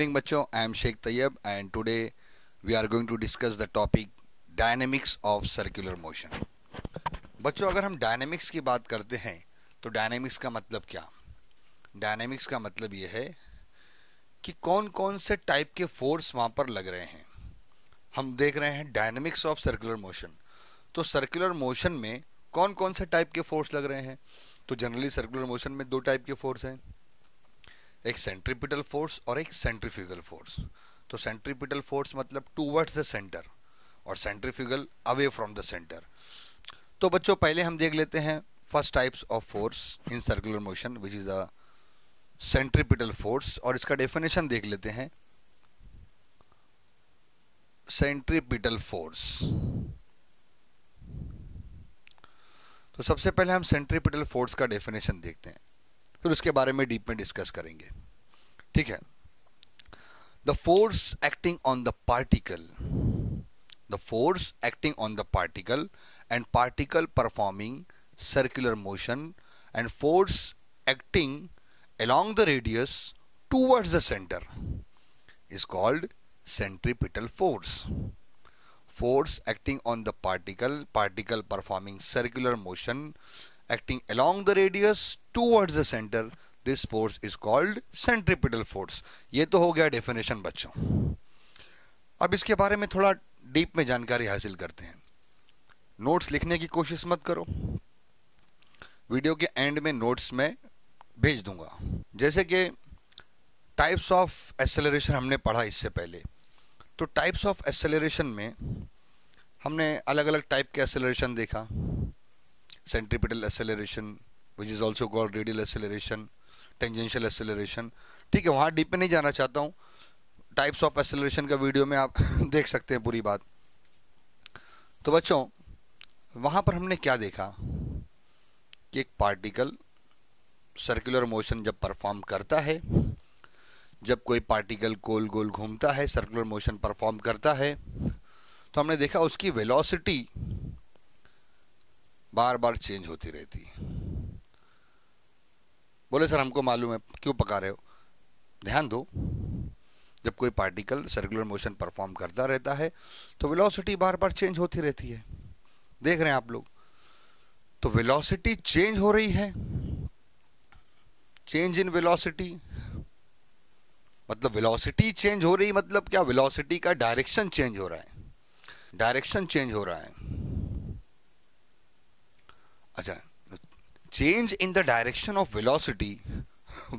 evening बच्चों I am Shaikh Tayyab and today we are going to discuss the topic dynamics of circular motion बच्चों अगर हम dynamics की बात करते हैं तो डायनेमिक्स का मतलब क्या डायनेमिक्स का मतलब ये है कि कौन कौन से टाइप के फोर्स वहाँ पर लग रहे हैं हम देख रहे हैं डायनेमिक्स ऑफ सर्कुलर मोशन तो सर्कुलर मोशन में कौन कौन से टाइप के फोर्स लग रहे हैं तो जनरली सर्कुलर मोशन में दो टाइप के फोर्स हैं एक सेंट्रीपिटल फोर्स और एक सेंट्रीफ्यूगल फोर्स तो सेंट्रीपिटल फोर्स मतलब टूवर्ड्स द सेंटर और centrifugal away from the centre तो बच्चों पहले हम देख लेते हैं first types of force in circular motion which is the centripetal force और इसका डेफिनेशन देख लेते हैं सेंट्रीपिटल फोर्स तो सबसे पहले हम सेंट्रीपिटल फोर्स का डेफिनेशन देखते हैं फिर उसके बारे में डीप में डिस्कस करेंगे ठीक है the force acting on the particle the force acting on the particle and particle performing circular motion and force acting along the radius towards the centre is called centripetal force force acting on the particle particle performing circular motion acting along the radius towards the center this force is called centripetal force ये तो हो गया definition बच्चों अब इसके बारे में थोड़ा डीप में जानकारी हासिल करते हैं नोट्स लिखने की कोशिश मत करो वीडियो के एंड में नोट्स में भेज दूंगा जैसे कि टाइप्स ऑफ एसेलरेशन हमने पढ़ा इससे पहले तो टाइप्स ऑफ एसेलरेशन में हमने अलग अलग टाइप के एसेलरेशन देखा centripetal acceleration which is also called radial acceleration tangential acceleration ठीक है वहाँ डीप में नहीं जाना चाहता हूँ टाइप्स ऑफ एक्सेलरेशन का वीडियो में आप देख सकते हैं पूरी बात तो बच्चों वहाँ पर हमने क्या देखा कि एक पार्टिकल सर्कुलर मोशन जब परफॉर्म करता है जब कोई पार्टिकल गोल गोल घूमता है सर्कुलर मोशन परफॉर्म करता है तो हमने देखा उसकी वेलोसिटी बार बार चेंज होती रहती है बोले सर हमको मालूम है क्यों पका रहे हो ध्यान दो जब कोई पार्टिकल सर्कुलर मोशन परफॉर्म करता रहता है तो वेलोसिटी बार बार चेंज होती रहती है देख रहे हैं आप लोग तो वेलोसिटी चेंज हो रही है चेंज इन वेलोसिटी मतलब वेलोसिटी चेंज हो रही मतलब क्या वेलोसिटी का डायरेक्शन चेंज हो रहा है डायरेक्शन चेंज हो रहा है अच्छा change in the direction of velocity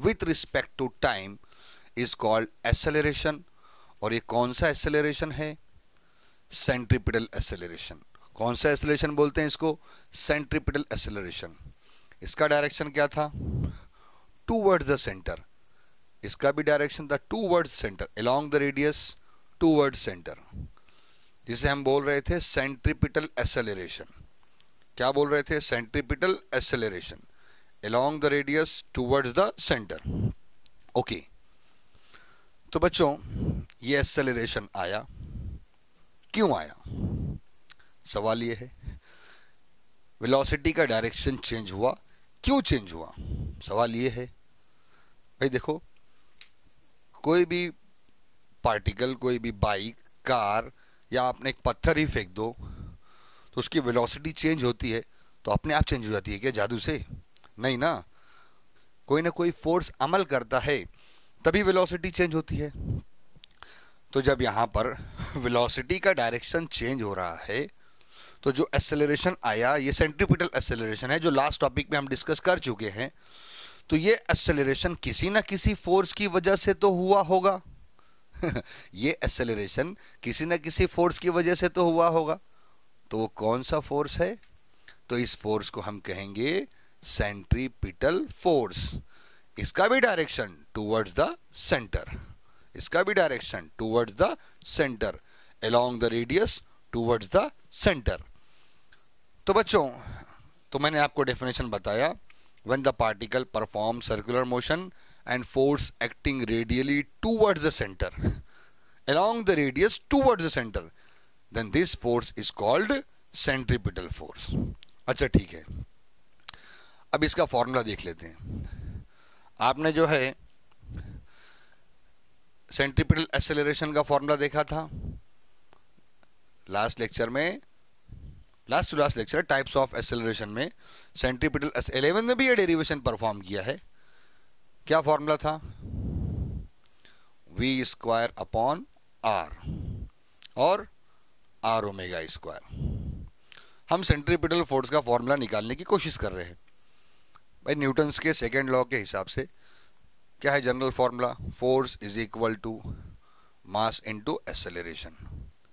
with respect to time is called acceleration और ये कौन सा एसेलरेशन है सेंट्रिपिटल एसेलरेशन कौन सा एसेलरेशन बोलते हैं इसको सेंट्रिपिटल एसेलरेशन इसका डायरेक्शन क्या था टू द सेंटर इसका भी डायरेक्शन था towards centre along the radius towards centre जिसे हम बोल रहे थे सेंट्रिपिटल एसेलरेशन क्या बोल रहे थे centripetal acceleration along the radius towards the centre okay तो बच्चों ये एक्सेलरेशन आया क्यों आया सवाल ये है वेलोसिटी का डायरेक्शन चेंज हुआ क्यों चेंज हुआ सवाल ये है भाई देखो कोई भी पार्टिकल कोई भी बाइक कार या आपने एक पत्थर ही फेंक दो तो उसकी वेलोसिटी चेंज होती है तो अपने आप चेंज हो जाती है क्या जादू से नहीं ना कोई ना कोई फोर्स अमल करता है तभी वेलोसिटी चेंज होती है तो जब यहाँ पर वेलोसिटी का डायरेक्शन चेंज हो रहा है तो जो एक्सेलरेशन आया ये सेंट्रीपिटल एक्सेलरेशन है जो लास्ट टॉपिक में हम डिस्कस कर चुके हैं तो ये एक्सेलरेशन किसी ना किसी फोर्स की वजह से तो हुआ होगा ये एक्सेलरेशन किसी ना किसी फोर्स की वजह से तो हुआ होगा तो वो कौन सा फोर्स है तो इस फोर्स को हम कहेंगे सेंट्रीपिटल फोर्स इसका भी डायरेक्शन टूवर्ड्स द सेंटर इसका भी direction towards the centre along the radius towards the centre तो बच्चों तो मैंने आपको डेफिनेशन बताया when the particle perform circular motion and force acting radially towards the centre along the radius towards the centre then this force is called centripetal force अच्छा ठीक है अब इसका फॉर्मूला देख लेते हैं आपने जो है सेंट्रीपिटल एक्सेलरेशन का फॉर्मूला देखा था लास्ट लेक्चर में last to last lecture types of acceleration में सेंट्रीपिटल एलेवन ने भी ये डेरिवेशन परफॉर्म किया है क्या फॉर्मूला था वी स्क्वायर अपॉन आर और आर ओमेगा स्क्वायर हम सेंट्रीपिटल फोर्स का फॉर्मूला निकालने की कोशिश कर रहे हैं भाई न्यूटन्स के सेकेंड लॉ के हिसाब से क्या है general formula force is equal to mass into acceleration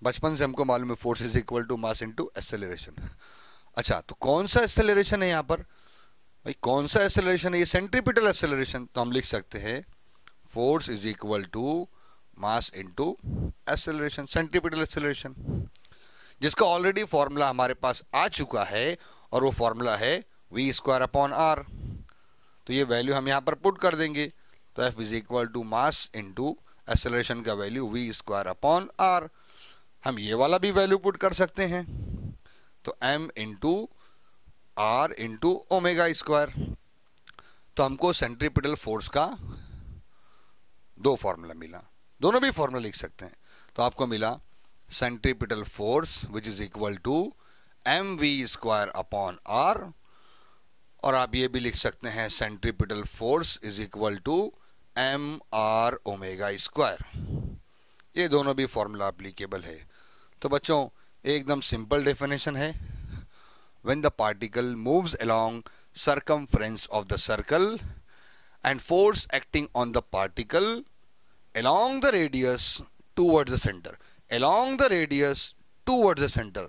बचपन से हमको मालूम है force is equal to mass into acceleration अच्छा तो कौन सा एक्सेलरेशन है यहाँ पर भाई कौन सा एक्सेलरेशन है ये सेंट्रीपिटल एक्सेलरेशन तो हम लिख सकते हैं force is equal to mass into acceleration centripetal acceleration जिसका ऑलरेडी फॉर्मूला हमारे पास आ चुका है और वो फॉर्मूला है वी स्क्वायर अपॉन आर तो ये वैल्यू हम यहाँ पर पुट कर देंगे तो F is equal to mass into acceleration का value V square upon R हम ये वाला भी वैल्यू पुट कर सकते हैं तो M into R into omega square तो हमको सेंट्रीपिटल फोर्स का दो फॉर्मूला मिला दोनों भी फॉर्मूला लिख सकते हैं तो आपको मिला centripetal force which is equal to V square upon R और आप ये भी लिख सकते हैं centripetal force is equal to M R omega square ये दोनों भी फॉर्मूला अप्लीकेबल है तो बच्चों एकदम सिंपल डेफिनेशन है when the particle moves circum circum of the circle and force acting on the particle along the radius towards the centre along the radius towards the center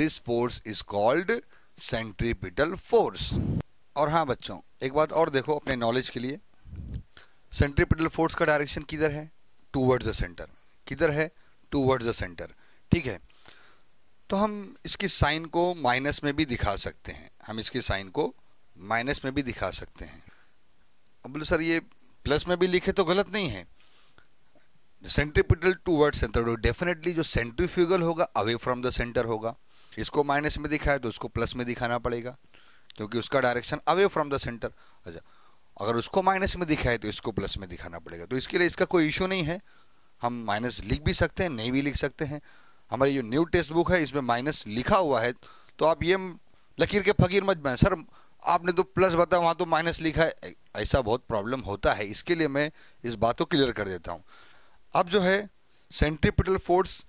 this force is called centripetal force और हाँ बच्चों एक बात और देखो अपने knowledge के लिए सेंट्रीपिटल फोर्स का डायरेक्शन किधर है टूवर्ड्स द सेंटर किधर है टूवर्ड्स द सेंटर ठीक है तो हम इसकी साइन को माइनस में भी दिखा सकते हैं हम इसकी साइन को माइनस में भी दिखा सकते हैं अब बोले सर ये प्लस में भी लिखे तो गलत नहीं है सेंट्रीपिटल टूवर्ड सेंटर डेफिनेटली जो सेंट्रीफ्यूगल होगा अवे फ्रॉम द सेंटर होगा इसको माइनस में दिखाए तो उसको प्लस में दिखाना पड़ेगा क्योंकि उसका direction away from the centre अच्छा अगर उसको माइनस में दिखाए तो इसको प्लस में दिखाना पड़ेगा तो इसके लिए इसका कोई इशू नहीं है हम माइनस लिख भी सकते हैं नहीं भी लिख सकते हैं हमारी जो न्यू टेक्स्ट बुक है इसमें माइनस लिखा हुआ है तो आप ये लकीर के फकीर मत बने सर आपने तो प्लस बताया वहाँ तो माइनस लिखा है ऐसा बहुत प्रॉब्लम होता है इसके लिए मैं इस बात को क्लियर कर देता हूँ अब जो है सेंट्रीपिटल फोर्स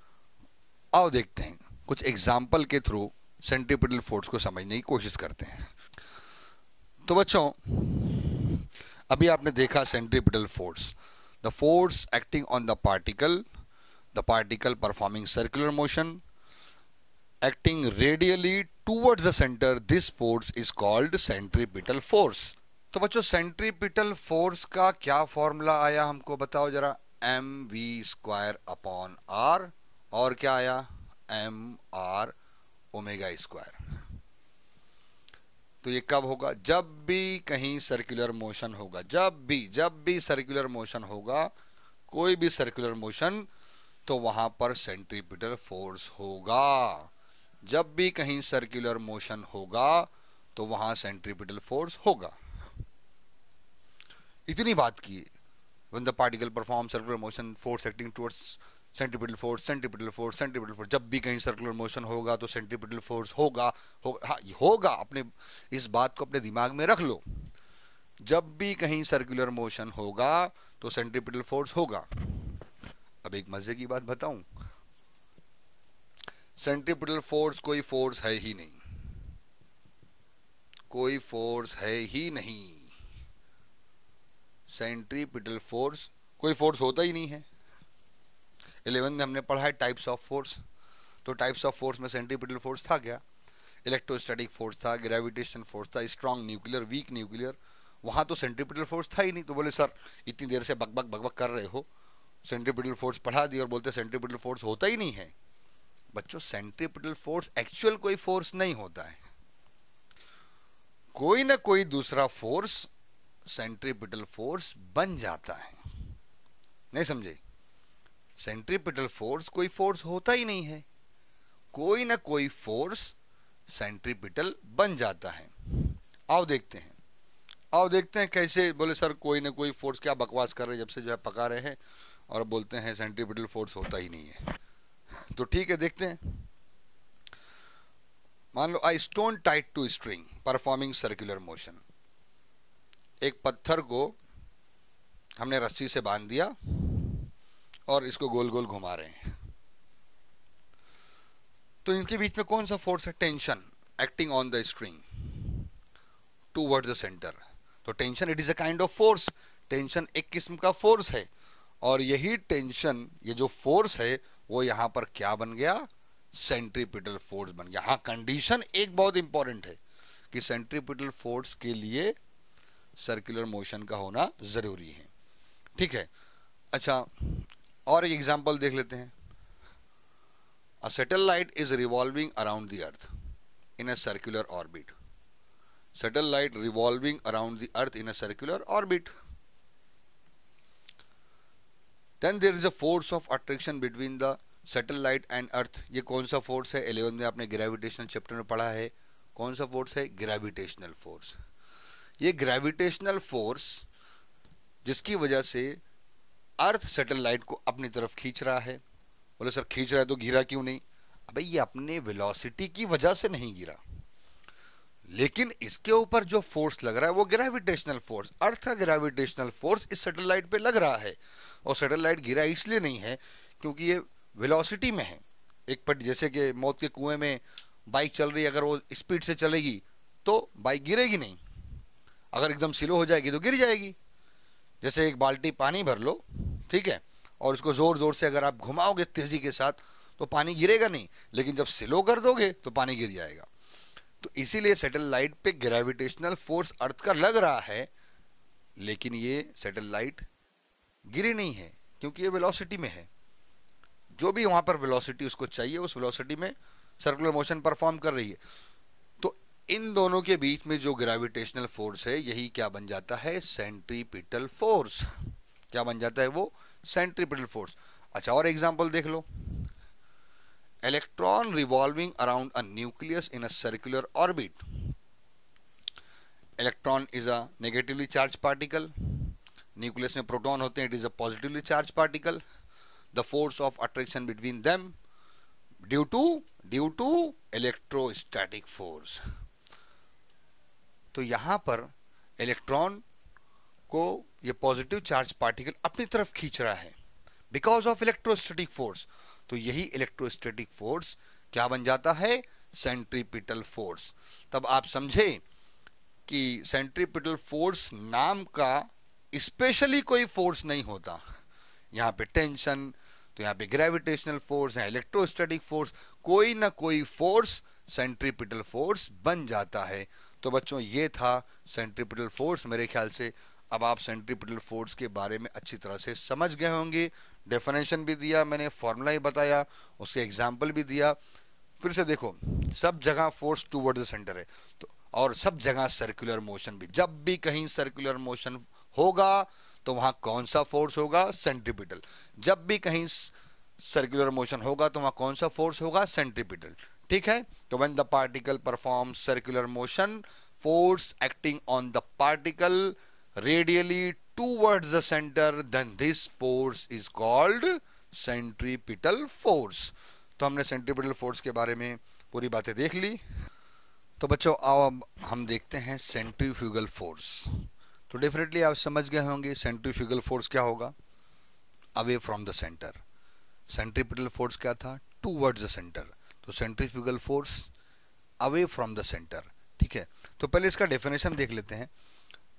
आओ देखते हैं कुछ एग्जाम्पल के थ्रू सेंट्रीपिटल फोर्स को समझने की कोशिश करते हैं तो बच्चों अभी आपने देखा centripetal force the force acting on the particle the particle performing circular motion acting radially towards the centre this force is called centripetal force तो बच्चों सेंट्रीपिटल फोर्स का क्या फॉर्मूला आया हमको बताओ जरा M V square upon R और क्या आया एम आर ओमेगा स्क्वायर तो ये कब होगा जब भी कहीं सर्कुलर मोशन होगा जब भी जब भी सर्कुलर मोशन होगा कोई भी सर्कुलर मोशन तो वहां पर सेंट्रीपिटल फोर्स होगा जब भी कहीं सर्कुलर मोशन होगा तो वहां सेंट्रीपिटल फोर्स होगा इतनी बात की when the particle performs circular motion force acting towards centripetal force centripetal force centripetal force जब भी कहीं सर्कुलर मोशन होगा तो सेंट्रीपिटल फोर्स होगा हो, हाँ होगा अपने इस बात को अपने दिमाग में रख लो जब भी कहीं सर्कुलर मोशन होगा तो सेंट्रीपिटल फोर्स होगा अब एक मजे की बात बताऊं सेंट्रीपिटल फोर्स कोई फोर्स है ही नहीं कोई फोर्स है ही नहीं सेंट्रीपिटल फोर्स कोई फोर्स होता ही नहीं है इलेवन में हमने पढ़ा है टाइप्स ऑफ फोर्स तो टाइप्स ऑफ फोर्स में सेंट्रीपिटल फोर्स था क्या इलेक्ट्रोस्टैटिक फोर्स था ग्रेविटेशन फोर्स था स्ट्रॉन्ग न्यूक्लियर वीक न्यूक्लियर वहाँ तो सेंट्रीपिटल फोर्स था ही नहीं तो बोले सर इतनी देर से बकबक बकबक कर रहे हो सेंट्रीपिटल फोर्स पढ़ा दी और बोलते सेंट्रीपिटल फोर्स होता ही नहीं है बच्चों सेंट्रीपिटल फोर्स एक्चुअल कोई फोर्स नहीं होता है कोई ना कोई दूसरा फोर्स सेंट्रीपिटल फोर्स बन जाता है नहीं समझे सेंट्रीपिटल फोर्स कोई फोर्स होता ही नहीं है कोई ना कोई फोर्स सेंट्रीपिटल बन जाता है आओ देखते हैं आओ देखते हैं कैसे बोले सर कोई ना कोई फोर्स क्या बकवास कर रहे जब से जो है पका रहे हैं और बोलते हैं सेंट्रीपिटल फोर्स होता ही नहीं है तो ठीक है देखते हैं मान लो I stone tied to string performing circular motion एक पत्थर को हमने रस्सी से बांध दिया और इसको गोल गोल घुमा रहे हैं तो इनके बीच में कौन सा फोर्स है tension acting on the string towards the centre तो tension it is a kind of force tension एक किस्म का फोर्स है और यही टेंशन ये जो फोर्स है वो यहां पर क्या बन गया सेंट्रीपिटल फोर्स बन गया हाँ कंडीशन एक बहुत इंपॉर्टेंट है कि सेंट्रीपिटल फोर्स के लिए सर्कुलर मोशन का होना ज़रूरी है ठीक है अच्छा और एक एग्जाम्पल देख लेते हैं a satellite is revolving around the earth in a circular orbit satellite revolving around the earth in a circular orbit then there is a force of attraction between the satellite and earth ये कौन सा force है 11 में आपने gravitational chapter में पढ़ा है कौन सा फोर्स है ग्रेविटेशनल फोर्स ये ग्रेविटेशनल फोर्स जिसकी वजह से अर्थ सेटेलाइट को अपनी तरफ खींच रहा है बोले सर खींच रहा है तो घिरा क्यों नहीं अबे ये अपने वेलोसिटी की वजह से नहीं गिरा लेकिन इसके ऊपर जो फोर्स लग रहा है वो ग्रेविटेशनल फोर्स अर्थ का ग्रेविटेशनल फोर्स इस सेटेलाइट पे लग रहा है और सेटेलाइट गिरा इसलिए नहीं है क्योंकि ये वेलोसिटी में है एक पट जैसे कि मौत के कुएं में बाइक चल रही है अगर वो स्पीड से चलेगी तो बाइक गिरेगी नहीं अगर एकदम सिलो हो जाएगी तो गिर जाएगी जैसे एक बाल्टी पानी भर लो ठीक है और उसको ज़ोर ज़ोर से अगर आप घुमाओगे तेज़ी के साथ तो पानी गिरेगा नहीं लेकिन जब स्लो कर दोगे तो पानी गिर जाएगा तो इसीलिए सैटेलाइट पे ग्रेविटेशनल फोर्स अर्थ का लग रहा है लेकिन ये सैटेलाइट गिरी नहीं है क्योंकि ये वेलोसिटी में है जो भी वहाँ पर वेलोसिटी उसको चाहिए उस वेलोसिटी में सर्कुलर मोशन परफॉर्म कर रही है इन दोनों के बीच में जो ग्रेविटेशनल फोर्स है यही क्या बन जाता है सेंट्रीपिटल फोर्स क्या बन जाता है वो सेंट्रीपिटल फोर्स अच्छा और एग्जांपल देख लो electron revolving around a nucleus in a circular orbit electron is a negatively charge particle nucleus में प्रोटॉन होते हैं it is a positively charge particle the force of attraction between them due to due to electrostatic force तो यहाँ पर electron को ये positive charge particle अपनी तरफ खींच रहा है बिकॉज ऑफ इलेक्ट्रोस्टेटिक फोर्स तो यही इलेक्ट्रोस्टेटिक फोर्स क्या बन जाता है सेंट्रीपिटल फोर्स तब आप समझे कि सेंट्रीपिटल फोर्स नाम का स्पेशली कोई फोर्स नहीं होता यहाँ पे टेंशन तो यहाँ पे ग्रेविटेशनल फोर्स या इलेक्ट्रोस्टेटिक फोर्स कोई ना कोई फोर्स सेंट्रीपिटल फोर्स बन जाता है तो बच्चों ये था सेंट्रीपिटल फोर्स मेरे ख्याल से अब आप सेंट्रीपिटल फोर्स के बारे में अच्छी तरह से समझ गए होंगे डेफिनेशन भी दिया मैंने फॉर्मूला ही बताया उसके एग्जाम्पल भी दिया फिर से देखो सब जगह फोर्स टूवर्ड द सेंटर है तो और सब जगह सर्कुलर मोशन भी जब भी कहीं सर्कुलर मोशन होगा तो वहां कौन सा फोर्स होगा सेंट्रीपिटल जब भी कहीं सर्कुलर मोशन होगा तो वहां कौन सा फोर्स होगा सेंट्रीपिटल ठीक है तो when the particle perform circular motion force acting on the particle radially towards the centre then this force is called centripetal force तो हमने सेंट्रीपिटल फोर्स के बारे में पूरी बातें देख ली तो बच्चों अब हम देखते हैं सेंट्रीफ्यूगल फोर्स तो डेफिनेटली आप समझ गए होंगे सेंट्रीफ्यूगल फोर्स क्या होगा away from the centre centripetal force क्या था टूवर्ड्स द सेंटर तो centrifugal force away from the centre ठीक है तो पहले इसका डेफिनेशन देख लेते हैं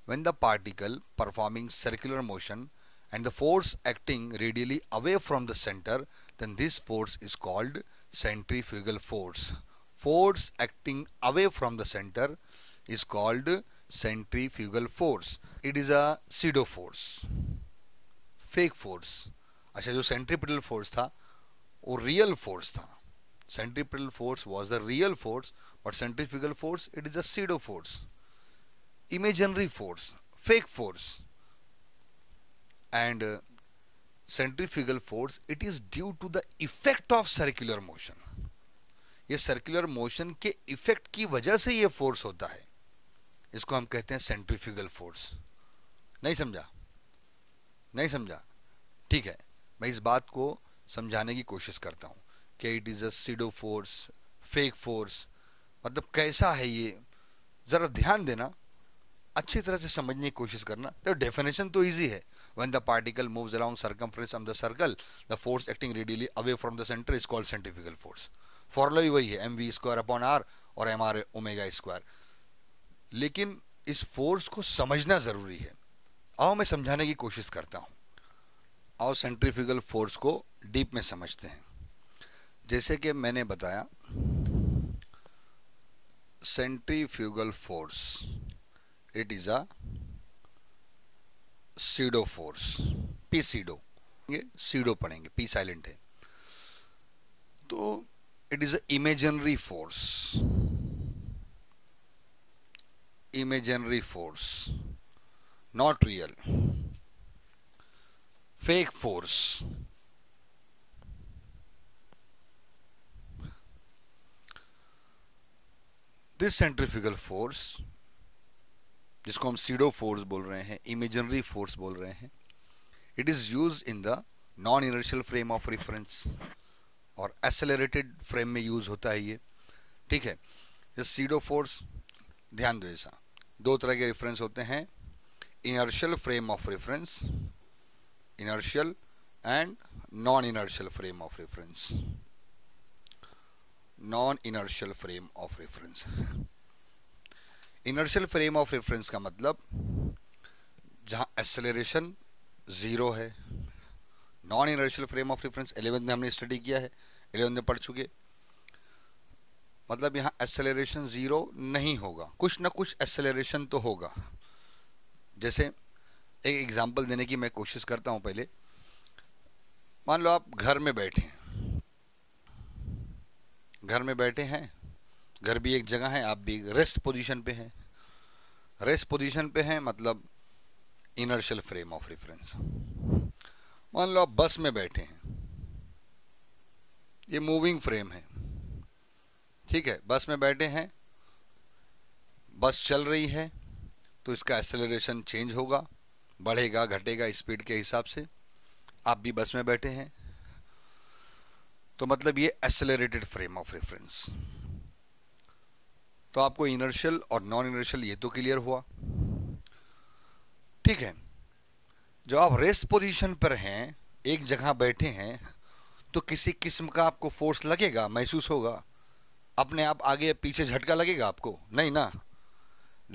when the particle performing circular motion and the force acting radially away from the centre then this force is called centrifugal force force acting away from the centre is called centrifugal force it is ado force fake force अच्छा जो centripetal force था वो real force था centripetal force was the real force but centrifugal force it is a pseudo force imaginary force fake force and uh, centrifugal force it is due to the effect of circular motion ये circular motion के effect की वजह से ये force होता है इसको हम कहते हैं सेंट्रीफ्यूगल फोर्स नहीं समझा नहीं समझा ठीक है मैं इस बात को समझाने की कोशिश करता हूँ क्या it is ado force fake force मतलब कैसा है ये ज़रा ध्यान देना अच्छी तरह से समझने की कोशिश करना तो डेफिनेशन तो इजी है when the particle moves along circum of the circle the force acting radially away from the centre is called centrifugal force formula भी वही है M V square upon R और एम आर ओमेगा स्क्वायर लेकिन इस force को समझना ज़रूरी है आओ मैं समझाने की कोशिश करता हूँ आओ सेंट्रीफिकल फोर्स को डीप में समझते हैं जैसे कि मैंने बताया centrifugal force it is a pseudo force P pseudo ये सीडो पढ़ेंगे पी साइलेंट है तो it is a imaginary force imaginary force not real fake force this centrifugal force जिसको हम सीडो फोर्स बोल रहे हैं इमेजनरी फोर्स बोल रहे हैं it is use in the non inertial frame of reference और एसेलरेटेड फ्रेम में यूज़ होता है ये ठीक है सीडो फोर्स ध्यान दो ऐसा दो तरह के रेफरेंस होते हैं inertial frame of reference inertial and non inertial frame of reference non frame of reference inertial frame of reference का मतलब जहाँ एक्सेलरेशन ज़ीरो है non inertial frame of reference eleventh में हमने स्टडी किया है एलेवेंथ में पढ़ चुके मतलब यहाँ एक्सेलरेशन ज़ीरो नहीं होगा कुछ ना कुछ एक्सेलरेशन तो होगा जैसे एक एग्ज़ाम्पल देने की मैं कोशिश करता हूँ पहले मान लो आप घर में बैठे हैं घर में बैठे हैं घर भी एक जगह है आप भी रेस्ट पोजीशन पे हैं रेस्ट पोजीशन पे हैं मतलब इनर्शियल फ्रेम ऑफ रेफरेंस मान लो आप बस में बैठे हैं ये मूविंग फ्रेम है ठीक है बस में बैठे हैं बस चल रही है तो इसका एक्सेलरेशन चेंज होगा बढ़ेगा घटेगा स्पीड के हिसाब से आप भी बस में बैठे हैं तो मतलब ये एक्सेलरेटेड फ्रेम ऑफ रेफरेंस तो आपको इनर्शियल और नॉन इनर्शियल ये तो क्लियर हुआ ठीक है जब आप रेस्ट पोजीशन पर हैं एक जगह बैठे हैं तो किसी किस्म का आपको फोर्स लगेगा महसूस होगा अपने आप आगे या पीछे झटका लगेगा आपको नहीं ना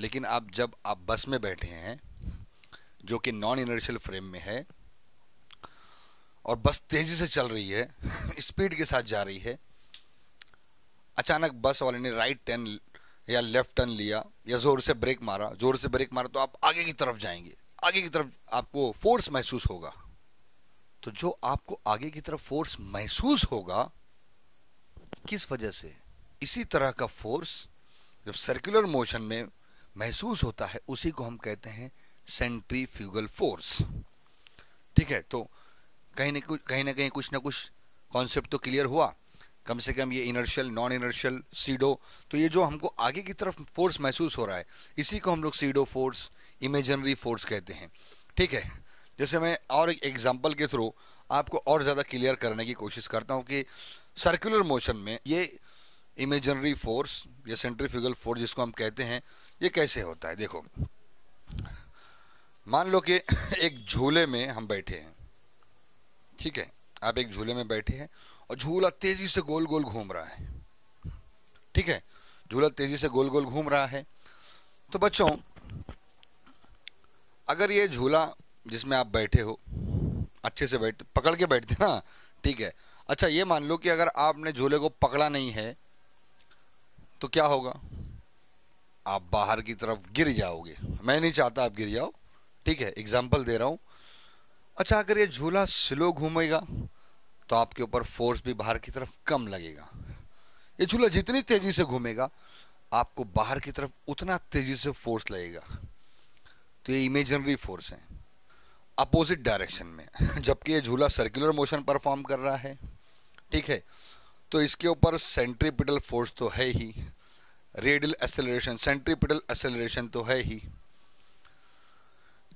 लेकिन आप जब आप बस में बैठे हैं जो कि नॉन इनर्शियल फ्रेम में है और बस तेज़ी से चल रही है स्पीड के साथ जा रही है अचानक बस वाले ने राइट टर्न या लेफ्ट टर्न लिया या ज़ोर से ब्रेक मारा ज़ोर से ब्रेक मारा तो आप आगे की तरफ जाएंगे आगे की तरफ आपको फोर्स महसूस होगा तो जो आपको आगे की तरफ फोर्स महसूस होगा किस वजह से इसी तरह का फोर्स जब सर्कुलर मोशन में महसूस होता है उसी को हम कहते हैं सेंट्रीफ्यूगल फोर्स ठीक है तो कहीं ना कुछ कहीं ना कहीं कुछ ना कुछ कॉन्सेप्ट तो क्लियर हुआ कम से कम ये इनर्शियल नॉन इनर्शियल सीडो तो ये जो हमको आगे की तरफ फोर्स महसूस हो रहा है इसी को हम लोग सीडो फोर्स इमेजनरी फोर्स कहते हैं ठीक है जैसे मैं और एक एग्जाम्पल के थ्रू आपको और ज़्यादा क्लियर करने की कोशिश करता हूँ कि सर्कुलर मोशन में ये इमेजनरी फोर्स या सेंट्रीफ्यूगल फोर्स जिसको हम कहते हैं ये कैसे होता है देखो मान लो कि एक झूले में हम बैठे हैं ठीक है आप एक झूले में बैठे हैं और झूला तेजी से गोल गोल घूम रहा है ठीक है झूला तेजी से गोल गोल घूम रहा है तो बच्चों अगर ये झूला जिसमें आप बैठे हो अच्छे से बैठ पकड़ के बैठते ना ठीक है अच्छा ये मान लो कि अगर आपने झूले को पकड़ा नहीं है तो क्या होगा आप बाहर की तरफ गिर जाओगे मैं नहीं चाहता आप गिर जाओ ठीक है एग्जाम्पल दे रहा हूँ अच्छा अगर ये झूला स्लो घूमेगा तो आपके ऊपर फोर्स भी बाहर की तरफ कम लगेगा ये झूला जितनी तेजी से घूमेगा आपको बाहर की तरफ उतना तेजी से फोर्स लगेगा तो ये इमेजनरी फोर्स है अपोजिट डायरेक्शन में जबकि ये झूला सर्कुलर मोशन परफॉर्म कर रहा है ठीक है तो इसके ऊपर सेंट्रीपिटल फोर्स तो है ही रेडियल एसेलरेशन सेंट्रीपिटल एसेलरेशन तो है ही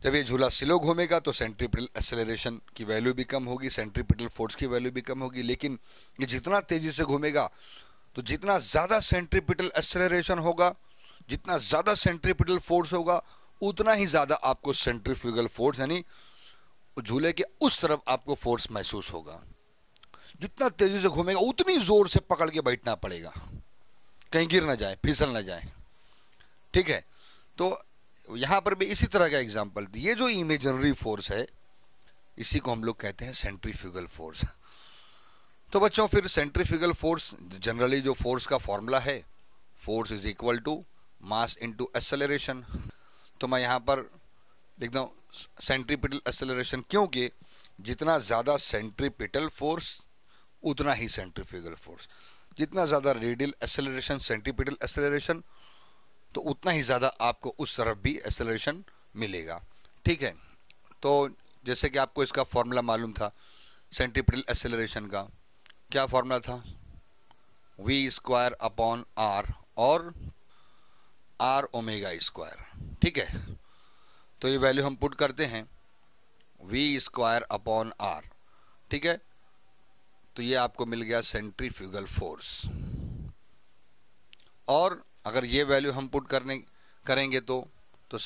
जब ये झूला स्लो घूमेगा तो सेंट्रीपिटल एक्सेलरेशन की वैल्यू भी कम होगी सेंट्रीपिटल फोर्स की वैल्यू भी कम होगी लेकिन ये जितना तेज़ी से घूमेगा तो जितना ज़्यादा सेंट्रीपिटल एक्सेलरेशन होगा जितना ज़्यादा सेंट्रीपिटल फोर्स होगा उतना ही ज़्यादा आपको सेंट्रीफ्यूगल फोर्स यानी झूले के उस तरफ आपको फोर्स महसूस होगा जितना तेज़ी से घूमेगा उतनी ज़ोर से पकड़ के बैठना पड़ेगा कहीं गिर ना जाए फिसल ना जाए ठीक है तो यहां पर भी इसी तरह का एग्जाम्पल ये जो इमेजनरी फोर्स है इसी को हम लोग कहते हैं सेंट्रीफ्यूगल फोर्स तो बच्चों फिर सेंट्रीफ्यूगल फोर्स जनरली जो फोर्स का फॉर्मूला है force is equal to mass into acceleration तो मैं यहां पर लिखता हूँ सेंट्रीपिटल एक्सेलरेशन क्योंकि जितना ज़्यादा सेंट्रीपिटल फोर्स उतना ही सेंट्रीफ्यूगल फोर्स जितना ज़्यादा रेडियल एक्सेलरेशन सेंट्रीपिटल एक्सेलरेशन तो उतना ही ज़्यादा आपको उस तरफ भी एक्सेलरेशन मिलेगा ठीक है तो जैसे कि आपको इसका फॉर्मूला मालूम था सेंट्रीपिटल एक्सेलरेशन का क्या फॉर्मूला था वी स्क्वायर अपॉन आर और आर ओमेगा स्क्वायर ठीक है तो ये वैल्यू हम पुट करते हैं वी स्क्वायर अपॉन आर ठीक है तो ये आपको मिल गया सेंट्रीफ्यूगल फोर्स और अगर ये वैल्यू हम पुट करने करेंगे तो तो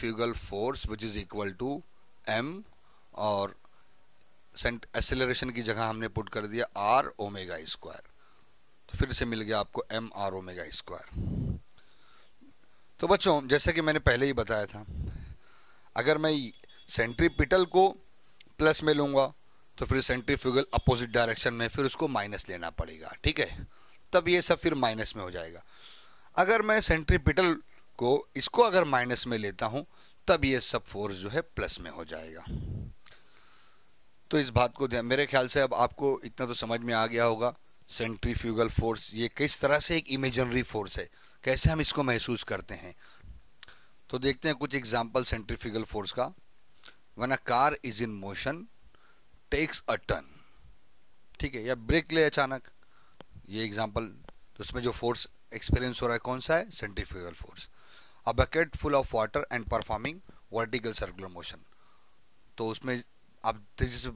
फ्यूगल force which is equal to M और एसेलरेशन की जगह हमने पुट कर दिया आर ओमेगा स्क्वायर तो फिर से मिल गया आपको एम आर ओमेगा स्क्वायर तो बच्चों जैसे कि मैंने पहले ही बताया था अगर मैं सेंट्रीपिटल को प्लस में लूँगा तो फिर सेंट्रीफ्यूगल अपोजिट डायरेक्शन में फिर उसको माइनस लेना पड़ेगा ठीक है तब ये सब फिर माइनस में हो जाएगा अगर मैं सेंट्रीपिटल को इसको अगर माइनस में लेता हूं तब ये सब फोर्स जो है प्लस में हो जाएगा तो इस बात को ध्यान मेरे ख्याल से अब आपको इतना तो समझ में आ गया होगा सेंट्रीफ्यूगल फोर्स ये किस तरह से एक इमेजनरी फोर्स है कैसे हम इसको महसूस करते हैं तो देखते हैं कुछ एग्जाम्पल सेंट्रीफ्यूगल फोर्स का one a car is in motion takes a turn ठीक है या ब्रेक ले अचानक ये एग्जाम्पल तो उसमें जो फोर्स एक्सपीरियंस हो रहा है कौन सा है centrifugal force a bucket full of water and performing vertical circular motion तो उसमें आप तेजी से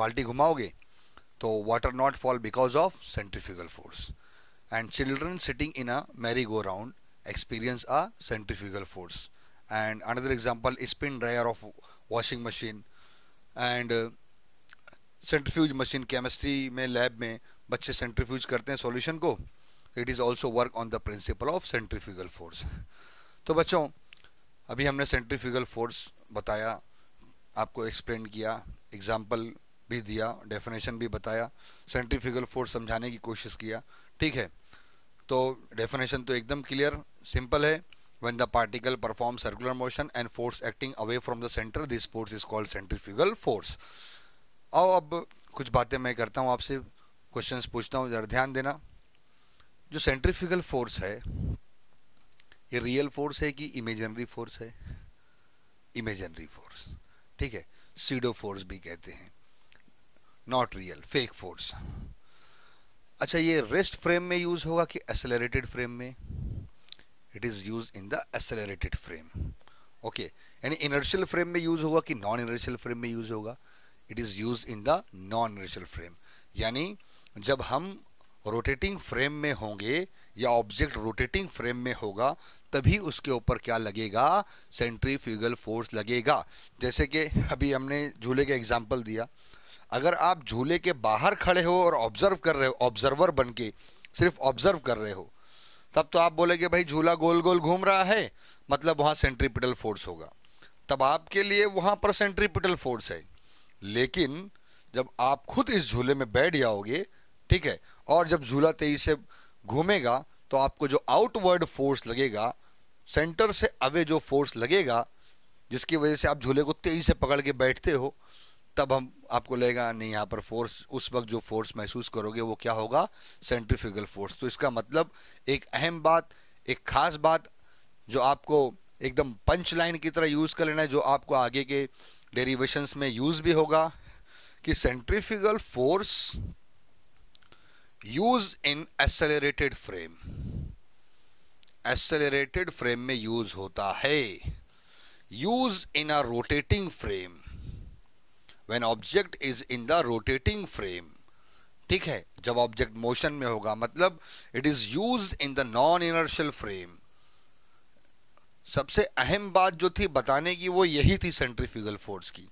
बाल्टी घुमाओगे तो water not fall because of centrifugal force and children sitting in a merry go round experience a centrifugal force and another example spin dryer of washing machine and centrifuge machine chemistry में lab में बच्चे centrifuge करते हैं solution को it is also work on the principal of centrifugal force तो बच्चों अभी हमने सेंट्रीफ्यूगल फोर्स बताया आपको एक्सप्लेन किया एग्जाम्पल भी दिया डेफिनेशन भी बताया सेंट्रीफ्यूगल फोर्स समझाने की कोशिश किया ठीक है तो डेफिनेशन तो एकदम क्लियर सिंपल है when the particle perform circular motion and force acting away from the centre this force is called centrifugal force आओ अब कुछ बातें मैं करता हूँ आपसे क्वेश्चंस पूछता हूँ ज़रा ध्यान देना जो सेंट्रिफिकल फोर्स है ये रियल फोर्स है कि इमेजनरी फोर्स है इमेजनरी फोर्स ठीक है सीडो फोर्स भी कहते हैं नॉट रियल फेक फोर्स अच्छा ये रेस्ट फ्रेम में यूज होगा कि एसेलरेटेड फ्रेम में it is use in the accelerated frame okay यानी इनर्शियल फ्रेम में यूज होगा कि नॉन इनर्शियल फ्रेम में यूज होगा it is use in the non inertial frame यानी जब हम रोटेटिंग फ्रेम में होंगे या ऑब्जेक्ट रोटेटिंग फ्रेम में होगा तभी उसके ऊपर क्या लगेगा सेंट्रीफ्यूगल फोर्स लगेगा जैसे कि अभी हमने झूले का एग्जाम्पल दिया अगर आप झूले के बाहर खड़े हो और ऑब्जर्व कर रहे हो ऑब्जर्वर बन के सिर्फ ऑब्जर्व कर रहे हो तब तो आप बोलेंगे भाई झूला गोल गोल घूम रहा है मतलब वहाँ सेंट्रीपिटल फोर्स होगा तब आपके लिए वहाँ पर सेंट्रीपिटल फोर्स है लेकिन जब आप खुद इस झूले में बैठ जाओगे ठीक है और जब झूला तेजी से घूमेगा तो आपको जो आउटवर्ड फोर्स लगेगा सेंटर से अवे जो फोर्स लगेगा जिसकी वजह से आप झूले को तेजी से पकड़ के बैठते हो तब हम आपको लगेगा नहीं यहाँ पर फोर्स उस वक्त जो फोर्स महसूस करोगे वो क्या होगा सेंट्रीफ्यूगल फोर्स तो इसका मतलब एक अहम बात एक ख़ास बात जो आपको एकदम पंच लाइन की तरह यूज़ कर लेना है जो आपको आगे के डेरिवेशंस में यूज़ भी होगा कि centrifugal force use in accelerated frame accelerated frame में यूज होता है use in a rotating frame when object is in the rotating frame ठीक है जब ऑब्जेक्ट मोशन में होगा मतलब it is use in the non inertial frame सबसे अहम बात जो थी बताने की वो यही थी सेंट्रीफ्यूगल फोर्स की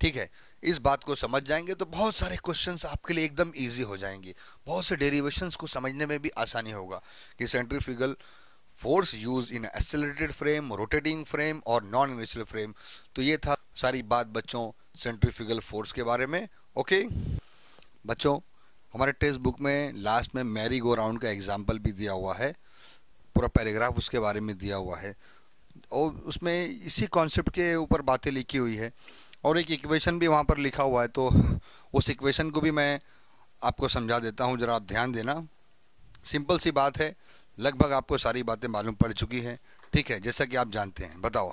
ठीक है इस बात को समझ जाएंगे तो बहुत सारे क्वेश्चंस आपके लिए एकदम इजी हो जाएंगे बहुत से डेरिवेशंस को समझने में भी आसानी होगा कि centrifugal force use in accelerated frame rotating frame और नॉन इनिशियल फ्रेम तो ये था सारी बात बच्चों सेंट्रीफ्यूगल फोर्स के बारे में ओके बच्चों हमारे टेक्स्ट बुक में लास्ट में मैरी गो राउंड का एग्जाम्पल भी दिया हुआ है पूरा पैराग्राफ उसके बारे में दिया हुआ है और उसमें इसी कॉन्सेप्ट के ऊपर बातें लिखी हुई है और एक इक्वेशन भी वहाँ पर लिखा हुआ है तो उस इक्वेशन को भी मैं आपको समझा देता हूँ ज़रा आप ध्यान देना सिंपल सी बात है लगभग आपको सारी बातें मालूम पड़ चुकी है ठीक है जैसा कि आप जानते हैं बताओ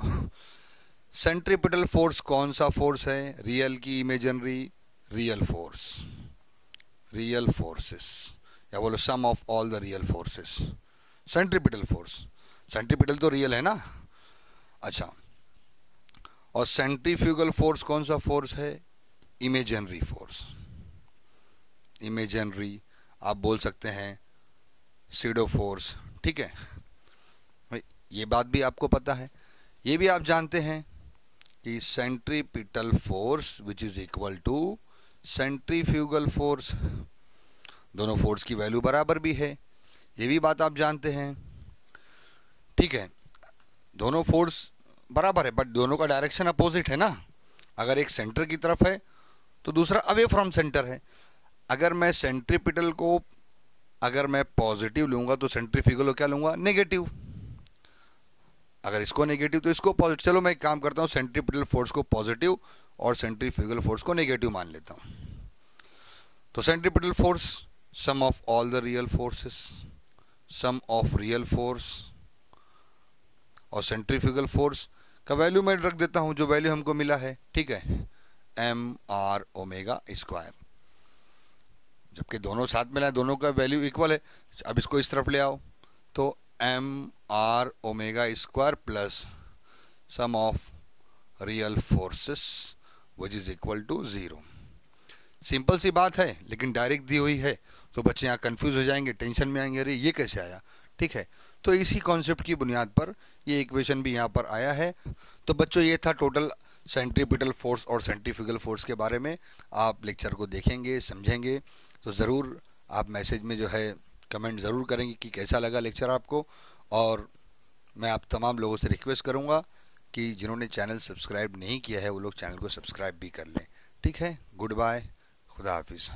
सेंट्रीपिटल फोर्स कौन सा फोर्स है रियल की imaginary real force real forces या बोलो sum of all the real forces centripetal force centripetal तो रियल है ना अच्छा और सेंट्रीफ्यूगल फोर्स कौन सा फोर्स है इमेजनरी फोर्स इमेजनरी आप बोल सकते हैं सीडो फोर्स ठीक है ये बात भी आपको पता है ये भी आप जानते हैं कि centripetal force which is equal to centrifugal force दोनों फोर्स की वैल्यू बराबर भी है ये भी बात आप जानते हैं ठीक है दोनों फोर्स बराबर है बट दोनों का डायरेक्शन अपोजिट है ना अगर एक सेंटर की तरफ है तो दूसरा अवे फ्रॉम सेंटर है अगर मैं सेंट्रीपिटल को अगर मैं पॉजिटिव लूंगा तो सेंट्री को क्या लूंगा नेगेटिव अगर इसको नेगेटिव तो इसको पॉजिटिव चलो मैं एक काम करता हूँ सेंट्रीपिटल फोर्स को पॉजिटिव और सेंट्रीफ्यूगल फोर्स को नेगेटिव मान लेता हूँ तो centripetal force sum of all the real forces sum of real force और सेंट्रीफ्यूगल फोर्स का वैल्यू मैं रख देता हूं जो वैल्यू हमको मिला है ठीक है एम आर ओमेगा स्क्वायर जबकि दोनों साथ मिला है दोनों का वैल्यू इक्वल है अब इसको इस तरफ ले आओ तो M R omega square plus sum of real forces which is equal to zero simple सी बात है लेकिन डायरेक्ट दी हुई है तो बच्चे यहाँ कंफ्यूज हो जाएंगे टेंशन में आएंगे अरे ये कैसे आया ठीक है तो इसी कॉन्सेप्ट की बुनियाद पर ये इक्वेशन भी यहाँ पर आया है तो बच्चों ये था टोटल सेंट्रीपिटल फोर्स और सेंट्रीफ्यूगल फोर्स के बारे में आप लेक्चर को देखेंगे समझेंगे तो ज़रूर आप मैसेज में जो है कमेंट ज़रूर करेंगे कि कैसा लगा लेक्चर आपको और मैं आप तमाम लोगों से रिक्वेस्ट करूँगा कि जिन्होंने चैनल सब्सक्राइब नहीं किया है वो लोग चैनल को सब्सक्राइब भी कर लें ठीक है गुड बाय खुदा हाफिज़